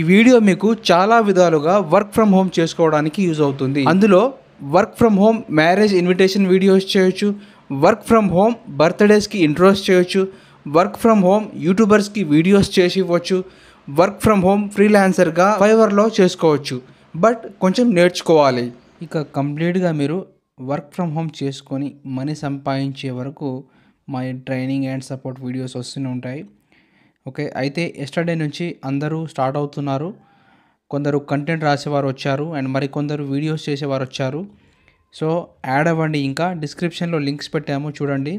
ఈ వీడియో మీకు చాలా విధాలుగా వర్క్ ఫ్రమ్ హోమ్ చేసుకోవడానికి యూజ్ అవుతుంది అందులో work from home marriage invitation videos చేయొచ్చు వర్క్ ఫ్రమ్ హోమ్ బర్త్డేస్కి ఇంట్రోస్ చేయొచ్చు వర్క్ ఫ్రమ్ హోమ్ యూట్యూబర్స్కి వీడియోస్ చేసి ఇవ్వచ్చు వర్క్ ఫ్రమ్ హోమ్ ఫ్రీలాన్సర్గా ఫైవర్లో చేసుకోవచ్చు బట్ కొంచెం నేర్చుకోవాలి ఇక కంప్లీట్గా మీరు వర్క్ ఫ్రమ్ హోమ్ చేసుకొని మనీ సంపాదించే వరకు మా ట్రైనింగ్ అండ్ సపోర్ట్ వీడియోస్ వస్తూనే ఉంటాయి ఓకే అయితే ఎస్టర్డే నుంచి అందరూ స్టార్ట్ అవుతున్నారు కొందరు కంటెంట్ రాసేవారు వచ్చారు అండ్ మరికొందరు వీడియోస్ చేసేవారు వచ్చారు సో యాడ్ అవ్వండి ఇంకా డిస్క్రిప్షన్లో లింక్స్ పెట్టాము చూడండి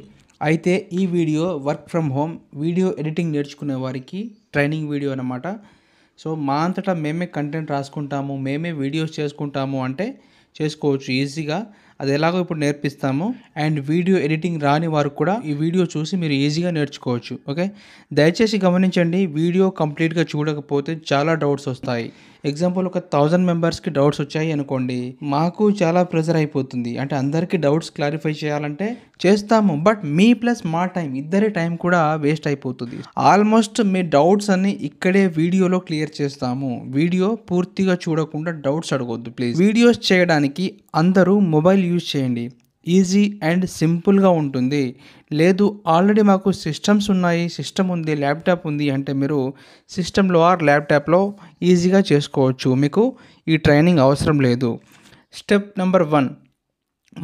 అయితే ఈ video work from home video editing నేర్చుకునే వారికి ట్రైనింగ్ వీడియో అనమాట సో మా అంతటా మేమే కంటెంట్ రాసుకుంటాము మేమే వీడియోస్ చేసుకుంటాము అంటే చేసుకోవచ్చు ఈజీగా అది ఎలాగో ఇప్పుడు నేర్పిస్తాము అండ్ వీడియో ఎడిటింగ్ రాని వారు కూడా ఈ వీడియో చూసి మీరు ఈజీగా నేర్చుకోవచ్చు ఓకే దయచేసి గమనించండి వీడియో కంప్లీట్గా చూడకపోతే చాలా డౌట్స్ వస్తాయి ఎగ్జాంపుల్ ఒక థౌజండ్ మెంబర్స్కి డౌట్స్ వచ్చాయి అనుకోండి మాకు చాలా ప్రెజర్ అయిపోతుంది అంటే అందరికీ డౌట్స్ క్లారిఫై చేయాలంటే చేస్తాము బట్ మీ ప్లస్ మా టైం ఇద్దరి టైం కూడా వేస్ట్ అయిపోతుంది ఆల్మోస్ట్ మీ డౌట్స్ అన్ని ఇక్కడే వీడియోలో క్లియర్ చేస్తాము వీడియో పూర్తిగా చూడకుండా డౌట్స్ అడగొద్దు ప్లీజ్ వీడియోస్ చేయడానికి అందరూ మొబైల్ యూజ్ చేయండి ఈజీ అండ్ సింపుల్గా ఉంటుంది లేదు ఆల్రెడీ మాకు సిస్టమ్స్ ఉన్నాయి సిస్టమ్ ఉంది ల్యాప్టాప్ ఉంది అంటే మీరు సిస్టంలో ఆర్ ల్యాప్టాప్లో ఈజీగా చేసుకోవచ్చు మీకు ఈ ట్రైనింగ్ అవసరం లేదు స్టెప్ నెంబర్ వన్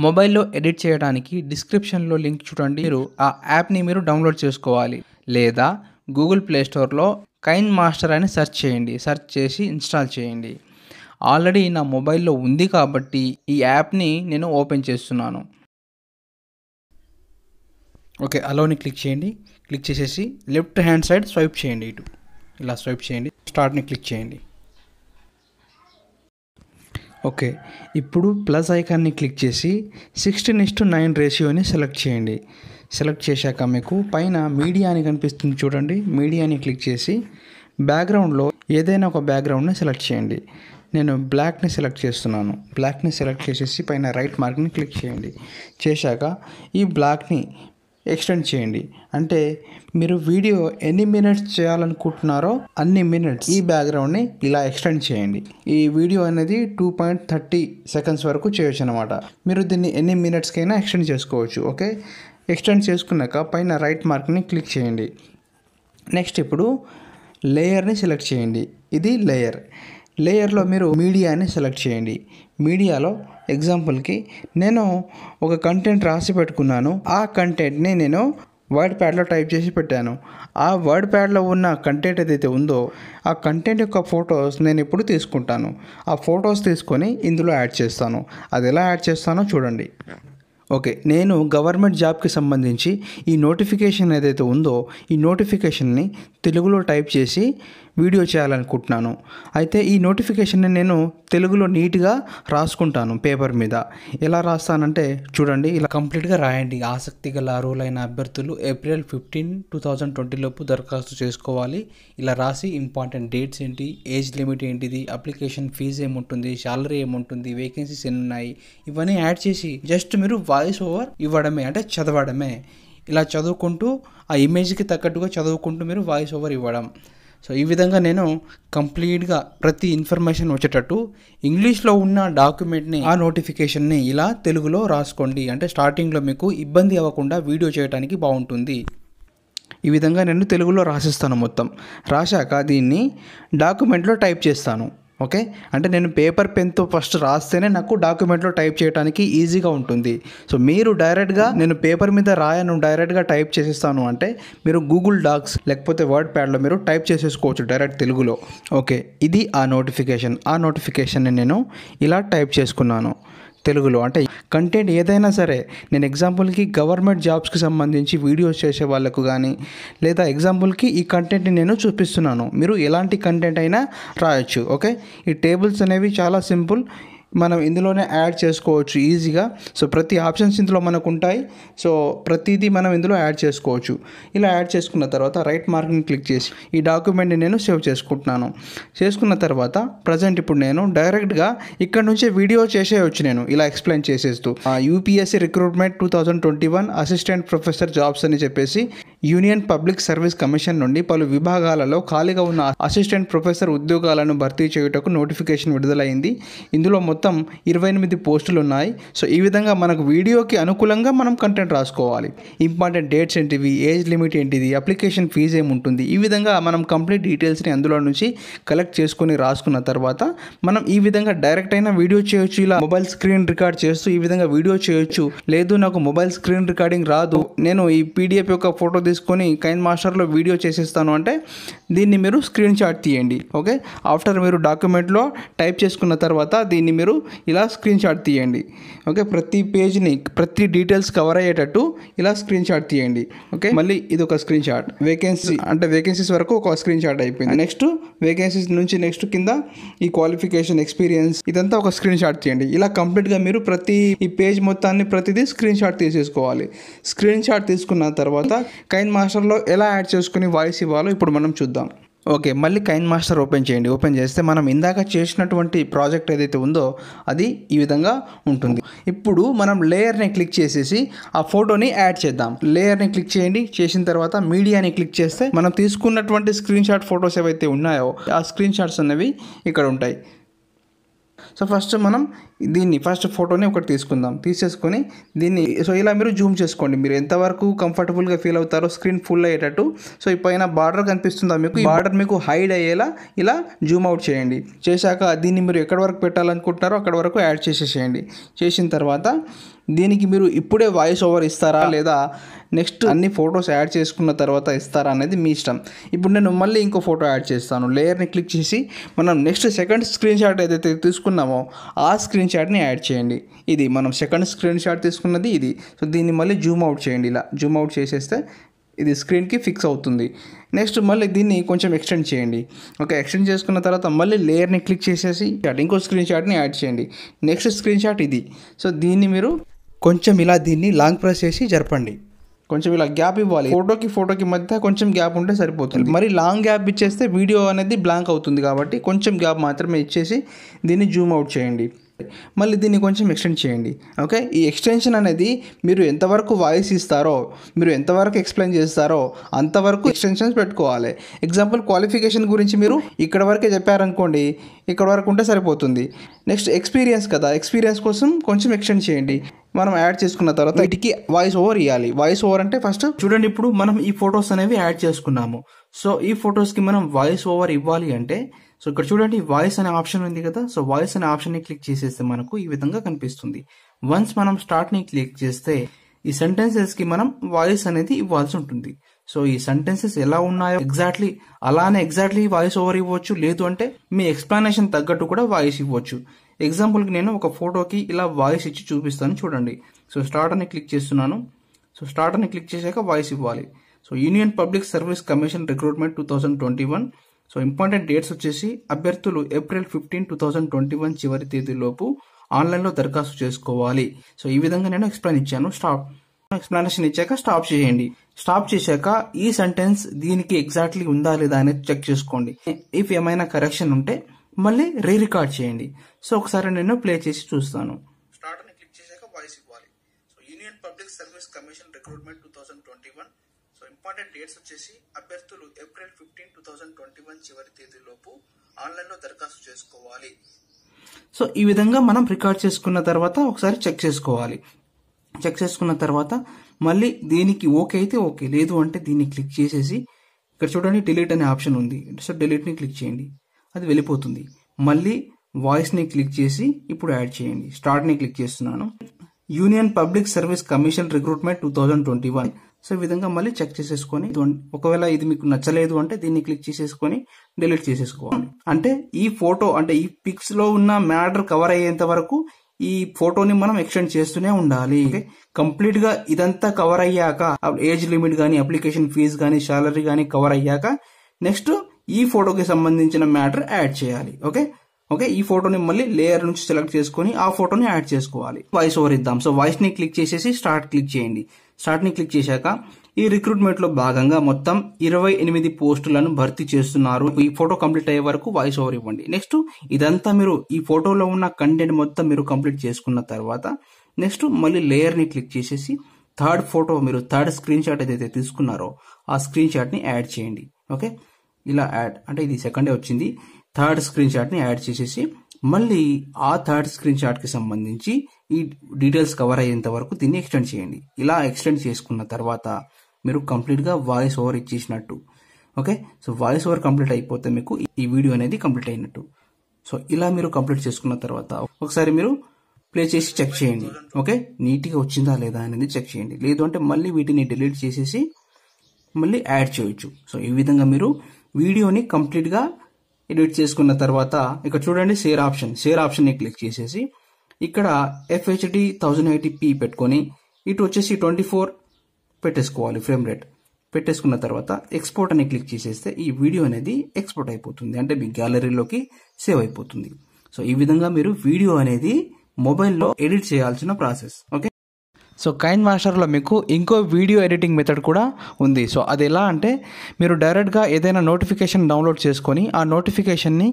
మొబైల్లో ఎడిట్ చేయడానికి డిస్క్రిప్షన్లో లింక్ చూడండి మీరు ఆ యాప్ని మీరు డౌన్లోడ్ చేసుకోవాలి లేదా గూగుల్ ప్లే స్టోర్లో కైన్ మాస్టర్ అని సెర్చ్ చేయండి సెర్చ్ చేసి ఇన్స్టాల్ చేయండి ఆల్రెడీ నా మొబైల్లో ఉంది కాబట్టి ఈ యాప్ని నేను ఓపెన్ చేస్తున్నాను ఓకే అలోని క్లిక్ చేయండి క్లిక్ చేసేసి లెఫ్ట్ హ్యాండ్ సైడ్ స్వైప్ చేయండి ఇటు ఇలా స్వైప్ చేయండి స్టార్ట్ని క్లిక్ చేయండి ఓకే ఇప్పుడు ప్లస్ ఐకాన్ని క్లిక్ చేసి సిక్స్టీన్ ఇస్ టు నైన్ రేషియోని సెలెక్ట్ చేయండి సెలెక్ట్ చేశాక మీకు పైన మీడియా అని కనిపిస్తుంది చూడండి మీడియాని క్లిక్ చేసి బ్యాక్గ్రౌండ్లో ఏదైనా ఒక బ్యాక్గ్రౌండ్ని సెలెక్ట్ చేయండి నేను బ్లాక్ని సెలెక్ట్ చేస్తున్నాను బ్లాక్ని సెలెక్ట్ చేసేసి పైన రైట్ మార్క్ని క్లిక్ చేయండి చేశాక ఈ బ్లాక్ని ఎక్స్టెండ్ చేయండి అంటే మీరు వీడియో ఎన్ని మినిట్స్ చేయాలనుకుంటున్నారో అన్ని మినిట్స్ ఈ బ్యాక్గ్రౌండ్ని ఇలా ఎక్స్టెండ్ చేయండి ఈ వీడియో అనేది టూ పాయింట్ థర్టీ సెకండ్స్ వరకు చేయొచ్చు అనమాట మీరు దీన్ని ఎన్ని మినిట్స్కైనా ఎక్స్టెండ్ చేసుకోవచ్చు ఓకే ఎక్స్టెండ్ చేసుకున్నాక పైన రైట్ మార్క్ని క్లిక్ చేయండి నెక్స్ట్ ఇప్పుడు లేయర్ని సెలెక్ట్ చేయండి ఇది లేయర్ లేయర్లో మీరు మీడియాని సెలెక్ట్ చేయండి మీడియాలో ఎగ్జాంపుల్కి నేను ఒక కంటెంట్ రాసి పెట్టుకున్నాను ఆ కంటెంట్ని నేను వర్డ్ ప్యాడ్లో టైప్ చేసి పెట్టాను ఆ వర్డ్ ప్యాడ్లో ఉన్న కంటెంట్ ఏదైతే ఉందో ఆ కంటెంట్ యొక్క ఫొటోస్ నేను ఇప్పుడు తీసుకుంటాను ఆ ఫొటోస్ తీసుకొని ఇందులో యాడ్ చేస్తాను అది ఎలా యాడ్ చేస్తానో చూడండి ఓకే నేను గవర్నమెంట్ జాబ్కి సంబంధించి ఈ నోటిఫికేషన్ ఏదైతే ఉందో ఈ నోటిఫికేషన్ని తెలుగులో టైప్ చేసి వీడియో చేయాలనుకుంటున్నాను అయితే ఈ నోటిఫికేషన్ని నేను తెలుగులో నీట్గా రాసుకుంటాను పేపర్ మీద ఎలా రాస్తానంటే చూడండి ఇలా కంప్లీట్గా రాయండి ఆసక్తి గల అర్హులైన అభ్యర్థులు ఏప్రిల్ ఫిఫ్టీన్ టూ థౌజండ్ ట్వంటీలోపు దరఖాస్తు చేసుకోవాలి ఇలా రాసి ఇంపార్టెంట్ డేట్స్ ఏంటి ఏజ్ లిమిట్ ఏంటిది అప్లికేషన్ ఫీజు ఏముంటుంది శాలరీ ఏముంటుంది వేకెన్సీస్ ఎన్ని ఉన్నాయి ఇవన్నీ యాడ్ చేసి జస్ట్ మీరు వాయిస్ ఓవర్ ఇవ్వడమే అంటే చదవడమే ఇలా చదువుకుంటూ ఆ ఇమేజ్కి తగ్గట్టుగా చదువుకుంటూ మీరు వాయిస్ ఓవర్ ఇవ్వడం సో ఈ విధంగా నేను కంప్లీట్గా ప్రతి ఇన్ఫర్మేషన్ వచ్చేటట్టు ఇంగ్లీష్లో ఉన్న డాక్యుమెంట్ని ఆ నోటిఫికేషన్ని ఇలా తెలుగులో రాసుకోండి అంటే స్టార్టింగ్లో మీకు ఇబ్బంది అవ్వకుండా వీడియో చేయడానికి బాగుంటుంది ఈ విధంగా నేను తెలుగులో రాసిస్తాను మొత్తం రాశాక దీన్ని డాక్యుమెంట్లో టైప్ చేస్తాను ఓకే అంటే నేను పేపర్ పెన్తో ఫస్ట్ రాస్తేనే నాకు డాక్యుమెంట్లో టైప్ చేయడానికి ఈజీగా ఉంటుంది సో మీరు డైరెక్ట్గా నేను పేపర్ మీద రాయను డైరెక్ట్గా టైప్ చేసేస్తాను అంటే మీరు గూగుల్ డాక్స్ లేకపోతే వర్డ్ ప్యాడ్లో మీరు టైప్ చేసేసుకోవచ్చు డైరెక్ట్ తెలుగులో ఓకే ఇది ఆ నోటిఫికేషన్ ఆ నోటిఫికేషన్ని నేను ఇలా టైప్ చేసుకున్నాను తెలుగులో అంటే కంటెంట్ ఏదైనా సరే నేను ఎగ్జాంపుల్కి గవర్నమెంట్ జాబ్స్కి సంబంధించి వీడియోస్ చేసే వాళ్ళకు కానీ లేదా ఎగ్జాంపుల్కి ఈ కంటెంట్ని నేను చూపిస్తున్నాను మీరు ఎలాంటి కంటెంట్ అయినా రాయొచ్చు ఓకే ఈ టేబుల్స్ అనేవి చాలా సింపుల్ మనం ఇందులోనే యాడ్ చేసుకోవచ్చు ఈజీగా సో ప్రతి ఆప్షన్స్ ఇందులో మనకు ఉంటాయి సో ప్రతిదీ మనం ఇందులో యాడ్ చేసుకోవచ్చు ఇలా యాడ్ చేసుకున్న తర్వాత రైట్ మార్కింగ్ క్లిక్ చేసి ఈ డాక్యుమెంట్ని నేను సేవ్ చేసుకుంటున్నాను చేసుకున్న తర్వాత ప్రజెంట్ ఇప్పుడు నేను డైరెక్ట్గా ఇక్కడ నుంచే వీడియో చేసేయచ్చు నేను ఇలా ఎక్స్ప్లెయిన్ చేసేస్తూ UPSC recruitment two thousand twenty one assistant professor jobs అని చెప్పేసి యూనియన్ పబ్లిక్ సర్వీస్ కమిషన్ నుండి పలు విభాగాలలో ఖాళీగా ఉన్న అసిస్టెంట్ ప్రొఫెసర్ ఉద్యోగాలను భర్తీ చేయుటకు నోటిఫికేషన్ విడుదలైంది ఇందులో మొత్తం ఇరవై ఎనిమిది పోస్టులు ఉన్నాయి సో ఈ విధంగా మనకు వీడియోకి అనుకూలంగా మనం కంటెంట్ రాసుకోవాలి ఇంపార్టెంట్ డేట్స్ ఏంటివి ఏజ్ లిమిట్ ఏంటిది అప్లికేషన్ ఫీజు ఏముంటుంది ఈ విధంగా మనం కంప్లీట్ డీటెయిల్స్ని అందులో నుంచి కలెక్ట్ చేసుకుని రాసుకున్న తర్వాత మనం ఈ విధంగా డైరెక్ట్ అయినా వీడియో చేయొచ్చు ఇలా మొబైల్ స్క్రీన్ రికార్డ్ చేస్తూ ఈ విధంగా వీడియో చేయొచ్చు లేదు నాకు మొబైల్ స్క్రీన్ రికార్డింగ్ రాదు నేను ఈ పీడిఎఫ్ యొక్క ఫోటో తీసుకొని కైన్ మాస్టర్లో వీడియో చేసేస్తాను అంటే దీన్ని మీరు స్క్రీన్ షాట్ తీయండి ఓకే ఆఫ్టర్ మీరు డాక్యుమెంట్లో టైప్ చేసుకున్న తర్వాత దీన్ని మీరు ఇలా స్క్రీన్ షాట్ తీయండి ఓకే ప్రతి పేజ్ని ప్రతి డీటెయిల్స్ కవర్ అయ్యేటట్టు ఇలా స్క్రీన్ షాట్ తీయండి ఓకే మళ్ళీ ఇది ఒక స్క్రీన్ షాట్ వేకెన్సీ అంటే వేకెన్సీస్ వరకు ఒక స్క్రీన్ షాట్ అయిపోయింది నెక్స్ట్ వేకెన్సీస్ నుంచి నెక్స్ట్ కింద ఈ క్వాలిఫికేషన్ ఎక్స్పీరియన్స్ ఇదంతా ఒక స్క్రీన్ షాట్ తీయండి ఇలా కంప్లీట్గా మీరు ప్రతి ఈ పేజ్ మొత్తాన్ని ప్రతిదీ స్క్రీన్ షాట్ తీసేసుకోవాలి స్క్రీన్ షాట్ తీసుకున్న తర్వాత కైన్ మాస్టర్లో ఎలా యాడ్ చేసుకుని వాయిస్ ఇవ్వాలో ఇప్పుడు మనం చూద్దాం ఓకే మళ్ళీ కైన్ మాస్టర్ ఓపెన్ చేయండి ఓపెన్ చేస్తే మనం ఇందాక చేసినటువంటి ప్రాజెక్ట్ ఏదైతే ఉందో అది ఈ విధంగా ఉంటుంది ఇప్పుడు మనం లేయర్ని క్లిక్ చేసేసి ఆ ఫోటోని యాడ్ చేద్దాం లేయర్ని క్లిక్ చేయండి చేసిన తర్వాత మీడియాని క్లిక్ చేస్తే మనం తీసుకున్నటువంటి స్క్రీన్ షాట్ ఫొటోస్ ఏవైతే ఉన్నాయో ఆ స్క్రీన్ షాట్స్ అనేవి ఇక్కడ ఉంటాయి సో ఫస్ట్ మనం దీన్ని ఫస్ట్ ఫోటోని ఒకటి తీసుకుందాం తీసేసుకొని దీన్ని సో ఇలా మీరు జూమ్ చేసుకోండి మీరు ఎంతవరకు కంఫర్టబుల్గా ఫీల్ అవుతారో స్క్రీన్ ఫుల్ అయ్యేటట్టు సో ఈ పైన బార్డర్ కనిపిస్తుందా మీకు బార్డర్ మీకు హైడ్ అయ్యేలా ఇలా జూమ్ అవుట్ చేయండి చేశాక దీన్ని మీరు ఎక్కడి వరకు పెట్టాలనుకుంటున్నారో అక్కడ వరకు యాడ్ చేసేసేయండి చేసిన తర్వాత దీనికి మీరు ఇప్పుడే వాయిస్ ఓవర్ ఇస్తారా లేదా నెక్స్ట్ అన్ని ఫొటోస్ యాడ్ చేసుకున్న తర్వాత ఇస్తారా అనేది మీ ఇష్టం ఇప్పుడు నేను మళ్ళీ ఇంకో ఫోటో యాడ్ చేస్తాను లేయర్ని క్లిక్ చేసి మనం నెక్స్ట్ సెకండ్ స్క్రీన్ షాట్ ఏదైతే తీసుకున్నామో ఆ స్క్రీన్ స్క్రీన్ షాట్ని యాడ్ చేయండి ఇది మనం సెకండ్ స్క్రీన్ షాట్ తీసుకున్నది ఇది సో దీన్ని మళ్ళీ జూమ్ అవుట్ చేయండి ఇలా జూమ్ అవుట్ చేసేస్తే ఇది స్క్రీన్కి ఫిక్స్ అవుతుంది నెక్స్ట్ మళ్ళీ దీన్ని కొంచెం ఎక్స్టెండ్ చేయండి ఓకే ఎక్స్టెండ్ చేసుకున్న తర్వాత మళ్ళీ లేయర్ని క్లిక్ చేసేసి ఇంకో స్క్రీన్ షాట్ని యాడ్ చేయండి నెక్స్ట్ స్క్రీన్ షాట్ ఇది సో దీన్ని మీరు కొంచెం ఇలా దీన్ని లాంగ్ ప్రెస్ చేసి జరపండి కొంచెం ఇలా గ్యాప్ ఇవ్వాలి ఫోటోకి ఫోటోకి మధ్య కొంచెం గ్యాప్ ఉంటే సరిపోతుంది మరి లాంగ్ గ్యాప్ ఇచ్చేస్తే వీడియో అనేది బ్లాంక్ అవుతుంది కాబట్టి కొంచెం గ్యాప్ మాత్రమే ఇచ్చేసి దీన్ని జూమ్ అవుట్ చేయండి మళ్ళీ దీన్ని కొంచెం ఎక్స్టెండ్ చేయండి ఓకే ఈ ఎక్స్టెన్షన్ అనేది మీరు ఎంతవరకు వాయిస్ ఇస్తారో మీరు ఎంతవరకు ఎక్స్ప్లెయిన్ చేస్తారో అంతవరకు ఎక్స్టెన్షన్స్ పెట్టుకోవాలి ఎగ్జాంపుల్ క్వాలిఫికేషన్ గురించి మీరు ఇక్కడ వరకే చెప్పారనుకోండి ఇక్కడ వరకు ఉంటే సరిపోతుంది నెక్స్ట్ ఎక్స్పీరియన్స్ కదా ఎక్స్పీరియన్స్ కోసం కొంచెం ఎక్స్టెండ్ చేయండి మనం యాడ్ చేసుకున్న తర్వాత వీటికి వాయిస్ ఓవర్ ఇవ్వాలి వాయిస్ ఓవర్ అంటే ఫస్ట్ చూడండి ఇప్పుడు మనం ఈ ఫొటోస్ అనేవి యాడ్ చేసుకున్నాము సో ఈ ఫొటోస్కి మనం వాయిస్ ఓవర్ ఇవ్వాలి అంటే సో ఇక్కడ చూడండి వాయిస్ అనే ఆప్షన్ ఉంది కదా సో వాయిస్ అనే ఆప్షన్ని క్లిక్ చేసేస్తే మనకు ఈ విధంగా కనిపిస్తుంది వన్స్ మనం స్టార్ట్ని క్లిక్ చేస్తే ఈ కి మనం వాయిస్ అనేది ఇవ్వాల్సి ఉంటుంది సో ఈ సెంటెన్సెస్ ఎలా ఉన్నాయో ఎగ్జాక్ట్లీ అలానే ఎగ్జాక్ట్లీ వాయిస్ ఓవర్ ఇవ్వచ్చు లేదు అంటే మీ ఎక్స్ప్లెనేషన్ తగ్గట్టు కూడా వాయిస్ ఇవ్వచ్చు ఎగ్జాంపుల్కి నేను ఒక ఫోటోకి ఇలా వాయిస్ ఇచ్చి చూపిస్తాను చూడండి సో స్టార్ట్ అని క్లిక్ చేస్తున్నాను సో స్టార్ట్ అని క్లిక్ చేశాక వాయిస్ ఇవ్వాలి so union public service commission recruitment two thousand twenty one so important dates వచ్చేసి అభ్యర్థులు April fifteen two thousand twenty one చివరి తేదీలోపు ఆన్లైన్లో దరఖాస్తు చేసుకోవాలి సో ఈ విధంగా నేను ఎక్స్ప్లెయిన్ ఇచ్చాను స్టాప్ ఎక్స్ప్లెనేషన్ ఇచ్చాక స్టాప్ చేయండి స్టాప్ చేశాక ఈ సెంటెన్స్ దీనికి ఎగ్జాక్ట్లీ ఉందా లేదా అనేది చెక్ చేసుకోండి ఇఫ్ ఏమైనా కరెక్షన్ ఉంటే మళ్ళీ రీ రికార్డ్ చేయండి సో ఒకసారి నేను ప్లే చేసి చూస్తాను స్టార్ట్ అని క్లిక్ చేశాక వాయిస్ ఇవ్వాలి so union public service commission recruitment two thousand twenty one so important dates వచ్చేసి అభ్యర్థులు April fifteen two thousand twenty one చివరి తేదీలోపు ఆన్లైన్లో దరఖాస్తు చేసుకోవాలి సో ఈ విధంగా మనం రికార్డ్ చేసుకున్న తర్వాత ఒకసారి చెక్ చేసుకోవాలి చెక్ చేసుకున్న తర్వాత మళ్ళీ దీనికి ఓకే అయితే ఓకే లేదు అంటే దీన్ని క్లిక్ చేసేసి ఇక్కడ చూడండి డిలీట్ అనే ఆప్షన్ ఉంది సో డిలీట్ని క్లిక్ చేయండి అది వెళ్ళిపోతుంది మళ్ళీ వాయిస్ని క్లిక్ చేసి ఇప్పుడు యాడ్ చేయండి స్టార్ట్ని క్లిక్ చేస్తున్నాను union public service commission recruitment two thousand twenty one so ఈ విధంగా మళ్ళీ చెక్ చేసేసుకొని ఒకవేళ ఇది మీకు నచ్చలేదు అంటే దీన్ని క్లిక్ చేసేసుకొని డిలీట్ చేసేసుకోవాలి అంటే ఈ ఫోటో అంటే ఈ పిక్స్ లో ఉన్న మ్యాటర్ కవర్ అయ్యేంత వరకు ఈ ఫోటోని మనం ఎక్స్టెండ్ చేస్తూనే ఉండాలి కంప్లీట్ గా ఇదంతా కవర్ అయ్యాక ఏజ్ లిమిట్ గానీ అప్లికేషన్ ఫీజు గానీ శాలరీ గానీ కవర్ అయ్యాక నెక్స్ట్ ఈ ఫోటోకి సంబంధించిన మ్యాటర్ యాడ్ చేయాలి ఓకే ఓకే ఈ ఫోటోని మళ్ళీ లేయర్ నుంచి సెలెక్ట్ చేసుకుని ఆ ఫోటోని యాడ్ చేసుకోవాలి వాయిస్ ఓవర్ ఇద్దాం సో వాయిస్ ని క్లిక్ చేసేసి స్టార్ట్ క్లిక్ చేయండి స్టార్ట్ని క్లిక్ చేశాక ఈ రిక్రూట్మెంట్లో భాగంగా మొత్తం ఇరవై ఎనిమిది పోస్టులను భర్తీ చేస్తున్నారు ఈ ఫోటో కంప్లీట్ అయ్యే వరకు వాయిస్ ఓవర్ ఇవ్వండి నెక్స్ట్ ఇదంతా మీరు ఈ ఫోటోలో ఉన్న కంటెంట్ మొత్తం మీరు కంప్లీట్ చేసుకున్న తర్వాత నెక్స్ట్ మళ్ళీ లేయర్ని క్లిక్ చేసేసి థర్డ్ ఫోటో మీరు థర్డ్ స్క్రీన్ షాట్ ఏదైతే తీసుకున్నారో ఆ స్క్రీన్ షాట్ని యాడ్ చేయండి ఓకే ఇలా యాడ్ అంటే ఇది సెకండే వచ్చింది థర్డ్ స్క్రీన్ షాట్ని యాడ్ చేసేసి మళ్ళీ ఆ థర్డ్ స్క్రీన్ షాట్కి సంబంధించి ఈ డీటెయిల్స్ కవర్ అయ్యేంత వరకు దీన్ని ఎక్స్టెండ్ చేయండి ఇలా ఎక్స్టెండ్ చేసుకున్న తర్వాత మీరు కంప్లీట్గా వాయిస్ ఓవర్ ఇచ్చేసినట్టు okay so voice over complete అయిపోతే మీకు ఈ వీడియో అనేది కంప్లీట్ అయినట్టు సో ఇలా మీరు కంప్లీట్ చేసుకున్న తర్వాత ఒకసారి మీరు ప్లే చేసి చెక్ చేయండి ఓకే నీట్గా వచ్చిందా లేదా అనేది చెక్ చేయండి లేదు అంటే మళ్ళీ వీటిని డిలీట్ చేసేసి మళ్ళీ యాడ్ చేయొచ్చు సో ఈ విధంగా మీరు వీడియోని కంప్లీట్గా ఎడిట్ చేసుకున్న తర్వాత ఇక్కడ చూడండి షేర్ ఆప్షన్ షేర్ ఆప్షన్ని క్లిక్ చేసేసి ఇక్కడ ఎఫ్హెచ్డి థౌజండ్ ఎయిటీ పీ పెట్టుకొని ఇటు వచ్చేసి ట్వంటీ ఫోర్ పెట్టేసుకోవాలి ఫ్రేమ్ రేట్ పెట్టేసుకున్న తర్వాత ఎక్స్పోర్ట్ అని క్లిక్ చేసేస్తే ఈ వీడియో అనేది ఎక్స్పోర్ట్ అయిపోతుంది అంటే మీ గ్యాలరీలోకి సేవ్ అయిపోతుంది సో ఈ విధంగా మీరు వీడియో అనేది మొబైల్లో ఎడిట్ చేయాల్సిన ప్రాసెస్ ఓకే సో కైన్ మాస్టర్లో మీకు ఇంకో వీడియో ఎడిటింగ్ మెథడ్ కూడా ఉంది సో అది ఎలా అంటే మీరు డైరెక్ట్గా ఏదైనా నోటిఫికేషన్ డౌన్లోడ్ చేసుకొని ఆ నోటిఫికేషన్ని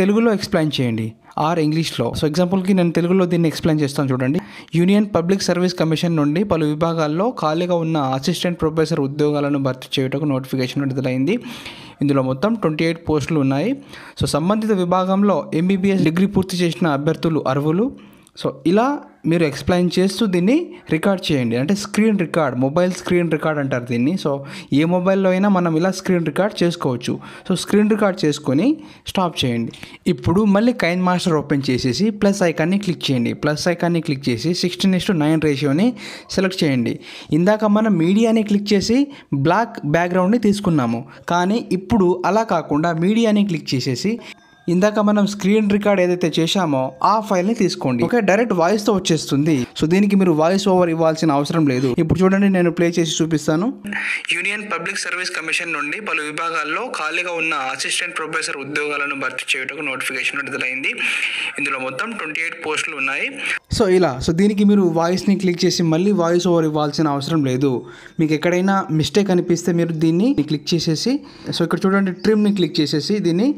తెలుగులో ఎక్స్ప్లెయిన్ చేయండి ఆర్ ఇంగ్లీష్లో సో ఎగ్జాంపుల్కి నేను తెలుగులో దీన్ని ఎక్స్ప్లెయిన్ చేస్తాను చూడండి యూనియన్ పబ్లిక్ సర్వీస్ కమిషన్ నుండి పలు విభాగాల్లో ఖాళీగా ఉన్న అసిస్టెంట్ ప్రొఫెసర్ ఉద్యోగాలను భర్తీ చేయుటకు నోటిఫికేషన్ విడుదలైంది ఇందులో మొత్తం ట్వంటీ ఎయిట్ పోస్టులు ఉన్నాయి సో సంబంధిత విభాగంలో ఎంబీబీఎస్ డిగ్రీ పూర్తి చేసిన అభ్యర్థులు అర్హులు సో ఇలా మీరు ఎక్స్ప్లెయిన్ చేస్తూ దీన్ని రికార్డ్ చేయండి అంటే screen record mobile screen record అంటారు దీన్ని సో ఏ మొబైల్లో అయినా మనం ఇలా స్క్రీన్ రికార్డ్ చేసుకోవచ్చు సో స్క్రీన్ రికార్డ్ చేసుకొని స్టాప్ చేయండి ఇప్పుడు మళ్ళీ కైన్ మాస్టర్ ఓపెన్ చేసేసి ప్లస్ ఐకాన్ని క్లిక్ చేయండి ప్లస్ ఐకాన్ని క్లిక్ చేసి సిక్స్టీన్ ఇస్ టు నైన్ రేషియోని సెలెక్ట్ చేయండి ఇందాక మనం మీడియాని క్లిక్ చేసి బ్లాక్ బ్యాక్గ్రౌండ్ని తీసుకున్నాము కానీ ఇప్పుడు అలా కాకుండా మీడియాని క్లిక్ చేసేసి ఇందాక మనం స్క్రీన్ రికార్డ్ ఏదైతే చేశామో ఆ ఫైల్ ని తీసుకోండి ఓకే డైరెక్ట్ వాయిస్ తో వచ్చేస్తుంది సో దీనికి మీరు వాయిస్ ఓవర్ ఇవ్వాల్సిన అవసరం లేదు ఇప్పుడు చూడండి నేను ప్లే చేసి చూపిస్తాను యూనియన్ పబ్లిక్ సర్వీస్ కమిషన్ నుండి పలు విభాగాల్లో ఖాళీగా ఉన్న అసిస్టెంట్ ప్రొఫెసర్ ఉద్యోగాలను భర్తీ చేయటం నోటిఫికేషన్ విడుదలైంది ఇందులో మొత్తం ట్వంటీ ఎయిట్ పోస్టులు ఉన్నాయి సో ఇలా సో దీనికి మీరు వాయిస్ని క్లిక్ చేసి మళ్ళీ వాయిస్ ఓవర్ ఇవ్వాల్సిన అవసరం లేదు మీకు ఎక్కడైనా మిస్టేక్ అనిపిస్తే మీరు దీన్ని క్లిక్ చేసేసి సో ఇక్కడ చూడండి ట్రిమ్ని క్లిక్ చేసేసి దీన్ని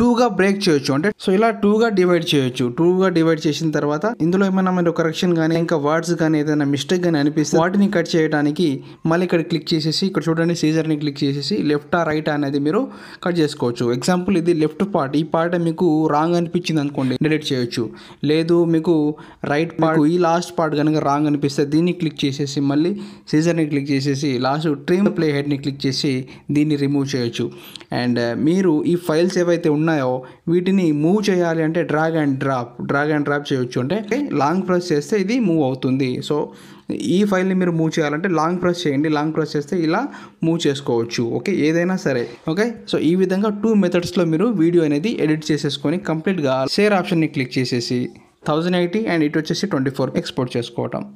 టూగా బ్రేక్ చేయొచ్చు అంటే సో ఇలా టూగా డివైడ్ చేయొచ్చు టూగా డివైడ్ చేసిన తర్వాత ఇందులో ఏమైనా మీరు కరెక్షన్ కానీ ఇంకా వర్డ్స్ కానీ ఏదైనా మిస్టేక్ కానీ అనిపిస్తే వాటిని కట్ చేయడానికి మళ్ళీ ఇక్కడ క్లిక్ చేసేసి ఇక్కడ చూడండి సీజర్ని క్లిక్ చేసేసి లెఫ్ట్ ఆ రైట్ అనేది మీరు కట్ చేసుకోవచ్చు ఎగ్జాంపుల్ ఇది లెఫ్ట్ పార్ట్ ఈ పార్ట్ మీకు రాంగ్ అనిపించింది అనుకోండి డిలీట్ చేయొచ్చు లేదు మీకు రైట్ పార్ట్ ఈ లాస్ట్ పార్ట్ కనుక రాంగ్ అనిపిస్తే దీన్ని క్లిక్ చేసేసి మళ్ళీ సీజర్ని క్లిక్ చేసేసి లాస్ట్ ట్రీమ్ ప్లే హెడ్ని క్లిక్ చేసి దీన్ని రిమూవ్ చేయొచ్చు అండ్ మీరు ఈ ఫైల్స్ ఏవైతే ఉన్నా ఉన్నాయో వీటిని మూవ్ చేయాలి అంటే drag and drop drag and drop చేయొచ్చు అంటే లాంగ్ ప్రెస్ చేస్తే ఇది మూవ్ అవుతుంది సో ఈ ఫైల్ని మీరు మూవ్ చేయాలంటే లాంగ్ ప్రెస్ చేయండి లాంగ్ ప్రెస్ చేస్తే ఇలా మూవ్ చేసుకోవచ్చు ఓకే ఏదైనా సరే ఓకే సో ఈ విధంగా టూ మెథడ్స్లో మీరు వీడియో అనేది ఎడిట్ చేసేసుకొని కంప్లీట్గా షేర్ ఆప్షన్ని క్లిక్ చేసేసి థౌజండ్ ఎయిటీ అండ్ ఇటు వచ్చేసి ట్వంటీ ఫోర్ ఎక్స్పోర్ట్ చేసుకోవటం